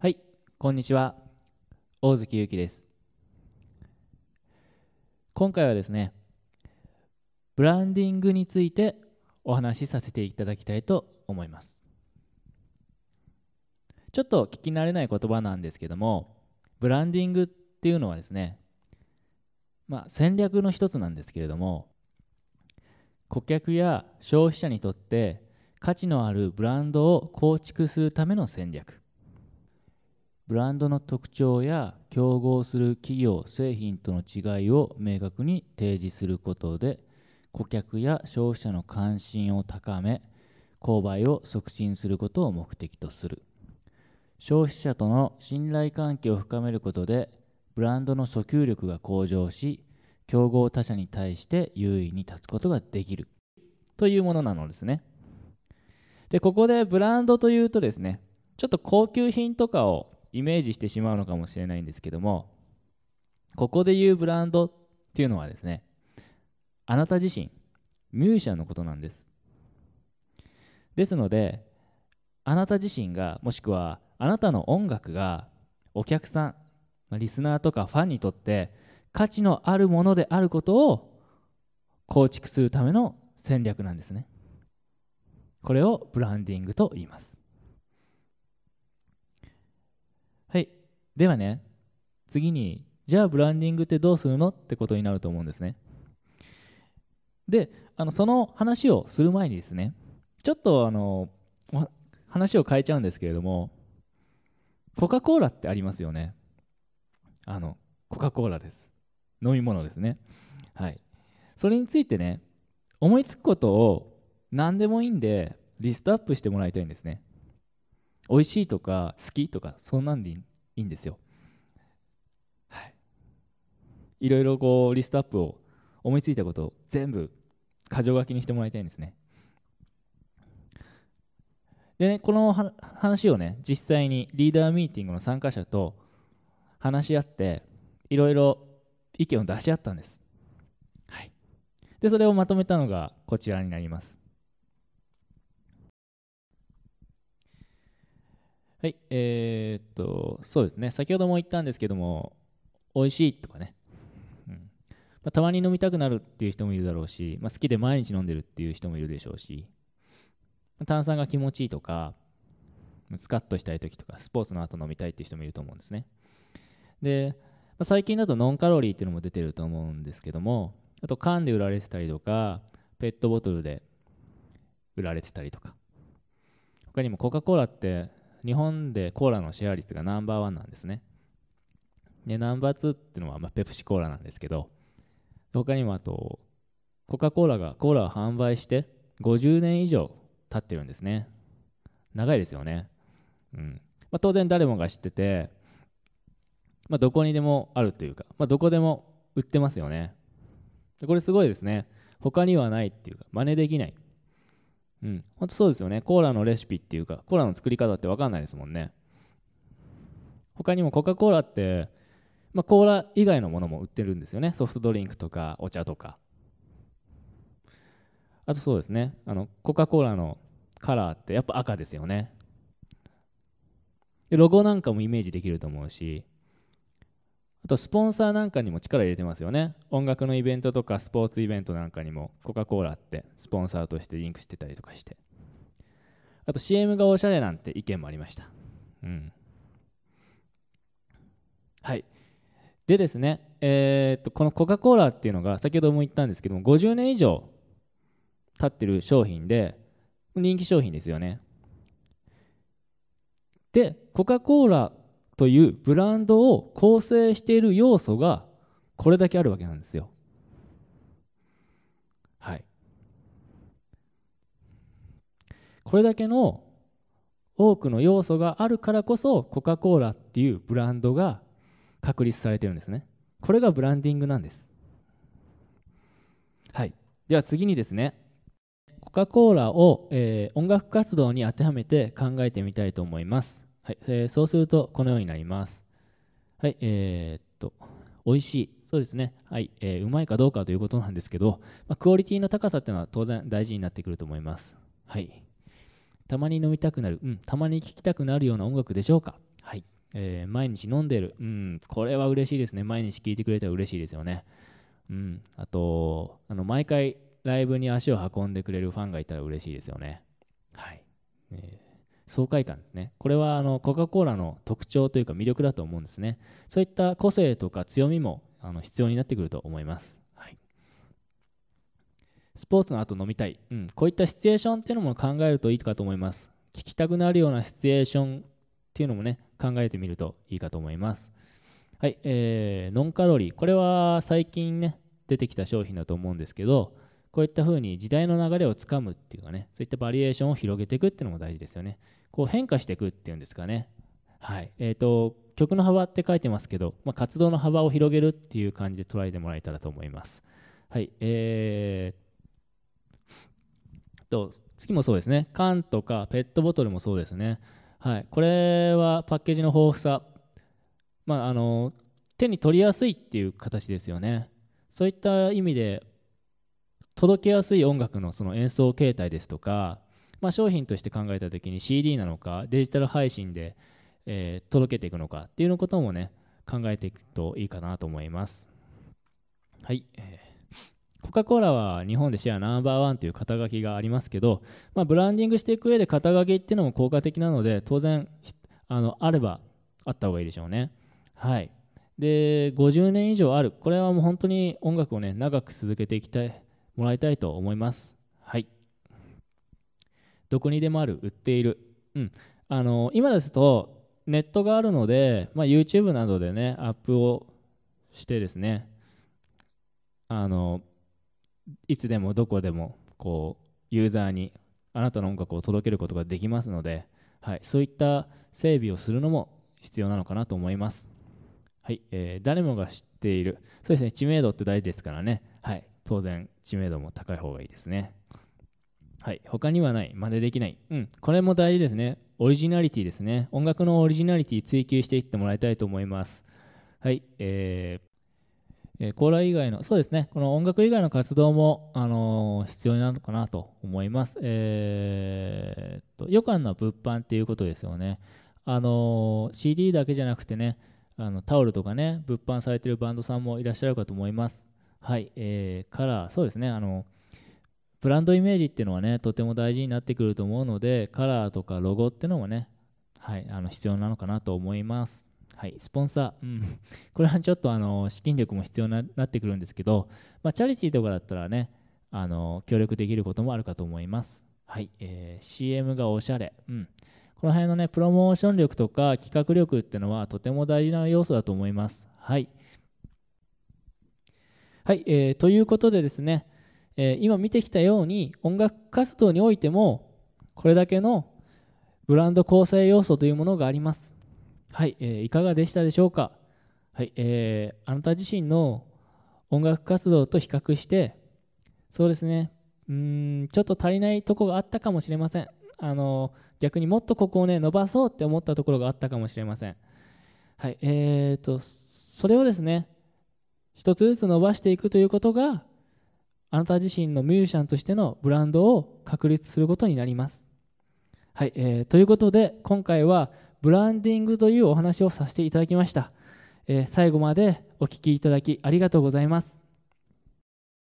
はい、こんにちは。大月ゆうきです。今回はですね、ブランディングについてお話しさせていただきたいと思います。ちょっと聞き慣れない言葉なんですけども、ブランディングっていうのはですね、まあ、戦略の一つなんですけれども、顧客や消費者にとって価値のあるブランドを構築するための戦略。ブランドの特徴や競合する企業製品との違いを明確に提示することで顧客や消費者の関心を高め購買を促進することを目的とする消費者との信頼関係を深めることでブランドの訴求力が向上し競合他社に対して優位に立つことができるというものなのですねでここでブランドというとですねちょっと高級品とかをイメージしてしまうのかもしれないんですけどもここで言うブランドっていうのはですねあなた自身ミュージシャンのことなんですですのであなた自身がもしくはあなたの音楽がお客さんリスナーとかファンにとって価値のあるものであることを構築するための戦略なんですねこれをブランディングと言いますではね次にじゃあブランディングってどうするのってことになると思うんですねであのその話をする前にですねちょっとあの話を変えちゃうんですけれどもコカ・コーラってありますよねあのコカ・コーラです飲み物ですねはいそれについてね思いつくことを何でもいいんでリストアップしてもらいたいんですね美味しいとか好きとかそんなんでいいんですよ。はい、いろいろこうリストアップを思いついたことを全部箇条書きにしてもらいたいんですね。でねこの話をね実際にリーダーミーティングの参加者と話し合っていろいろ意見を出し合ったんです。はい、でそれをまとめたのがこちらになります。はい、えーえっとそうですね先ほども言ったんですけども美味しいとかね、うんまあ、たまに飲みたくなるっていう人もいるだろうし、まあ、好きで毎日飲んでるっていう人もいるでしょうし炭酸が気持ちいいとかスカッとしたい時とかスポーツの後飲みたいっていう人もいると思うんですねで、まあ、最近だとノンカロリーっていうのも出てると思うんですけどもあと缶で売られてたりとかペットボトルで売られてたりとか他にもコカ・コーラって日本でコーラのシェア率がナンバーワンなんですねでナンバーツーっていうのは、まあ、ペプシコーラなんですけど他にもあとコカ・コーラがコーラを販売して50年以上経ってるんですね長いですよね、うんまあ、当然誰もが知ってて、まあ、どこにでもあるというか、まあ、どこでも売ってますよねこれすごいですね他にはないっていうか真似できないうん、本当そうですよね。コーラのレシピっていうか、コーラの作り方って分かんないですもんね。他にもコカ・コーラって、まあ、コーラ以外のものも売ってるんですよね。ソフトドリンクとかお茶とか。あとそうですね、あのコカ・コーラのカラーってやっぱ赤ですよね。でロゴなんかもイメージできると思うし、あとスポンサーなんかにも力入れてますよね音楽のイベントとかスポーツイベントなんかにもコカ・コーラってスポンサーとしてリンクしてたりとかしてあと CM がおしゃれなんて意見もありましたうんはいでですね、えー、っとこのコカ・コーラっていうのが先ほども言ったんですけども50年以上経ってる商品で人気商品ですよねでコカ・コーラというブランドを構成している要素がこれだけあるわけなんですよ。はい。これだけの多くの要素があるからこそコカ・コーラっていうブランドが確立されてるんですね。これがブランディングなんです。はい。では次にですね、コカ・コーラを、えー、音楽活動に当てはめて考えてみたいと思います。はい、えー、そうするとこのようになります。はい、えー、っと、美味しい。そうですね、はいえー、うまいかどうかということなんですけど、まあ、クオリティの高さっていうのは当然大事になってくると思います。はい、たまに飲みたくなる、うん、たまに聴きたくなるような音楽でしょうか。はいえー、毎日飲んでる、うん、これは嬉しいですね。毎日聴いてくれたら嬉しいですよね。うん、あとあの、毎回ライブに足を運んでくれるファンがいたら嬉しいですよね。はい、えー爽快感ですねこれはあのコカ・コーラの特徴というか魅力だと思うんですねそういった個性とか強みもあの必要になってくると思います、はい、スポーツの後飲みたい、うん、こういったシチュエーションっていうのも考えるといいかと思います聞きたくなるようなシチュエーションっていうのもね考えてみるといいかと思いますはいえー、ノンカロリーこれは最近ね出てきた商品だと思うんですけどこういったふうに時代の流れをつかむっていうかねそういったバリエーションを広げていくっていうのも大事ですよねこう変化していくっていうんですかねはいえーと、と曲の幅って書いてますけど、まあ、活動の幅を広げるっていう感じで捉えてもらえたらと思いますはいえー、と次もそうですね缶とかペットボトルもそうですねはいこれはパッケージの豊富さまああの手に取りやすいっていう形ですよねそういった意味で届けやすい音楽のその演奏形態ですとか、まあ、商品として考えた時に CD なのかデジタル配信で、えー、届けていくのかっていうのこともね考えていくといいかなと思いますはい、えー、コカ・コーラは日本でシェアナンバーワンという肩書きがありますけど、まあ、ブランディングしていく上で肩書きっていうのも効果的なので当然あのあればあった方がいいでしょうねはいで50年以上あるこれはもう本当に音楽をね長く続けていきたいもらいたいと思います。はい。どこにでもある、売っている。うん。あの、今ですと、ネットがあるので、まあ、YouTube などでね、アップをしてですね、あの、いつでもどこでも、こう、ユーザーにあなたの音楽を届けることができますので、はい、そういった整備をするのも必要なのかなと思います。はい、えー、誰もが知っている、そうですね、知名度って大事ですからね、はい、当然知名度も高い方がいいですねはい他にはない真似できないうんこれも大事ですねオリジナリティですね音楽のオリジナリティ追求していってもらいたいと思いますはいえーえー、コーラ以外の、そうですね、この音楽以外の活動も、あのー、必要になるのかなと思います。えー、と、予感の物販っていうことですよね。あのー、CD だけじゃなくてね、あのタオルとかね、物販されてるバンドさんもいらっしゃるかと思います。はい、えー、からそうですねあのブランドイメージっていうのはねとても大事になってくると思うのでカラーとかロゴっていうのもね、はい、あの必要なのかなと思います。はい、スポンサー、うん、これはちょっとあの資金力も必要になってくるんですけど、まあ、チャリティーとかだったらねあの協力できることもあるかと思います。はい、えー、CM がおしゃれ、うん、この辺のねプロモーション力とか企画力っていうのはとても大事な要素だと思います。はい、はい、えー、ということでですね、えー、今見てきたように音楽活動においてもこれだけのブランド構成要素というものがあります。はい、えー、いかがでしたでしょうか。はい、えー、あなた自身の音楽活動と比較してそうですねうんちょっと足りないとこがあったかもしれませんあの逆にもっとここをね伸ばそうって思ったところがあったかもしれませんはいえーと、とそれをですね一つずつ伸ばしていくということがあなた自身のミュージシャンとしてのブランドを確立することになります。はい、えー、ということで今回はブランディングというお話をさせていただきました。えー、最後までお聴きいただきありがとうございます。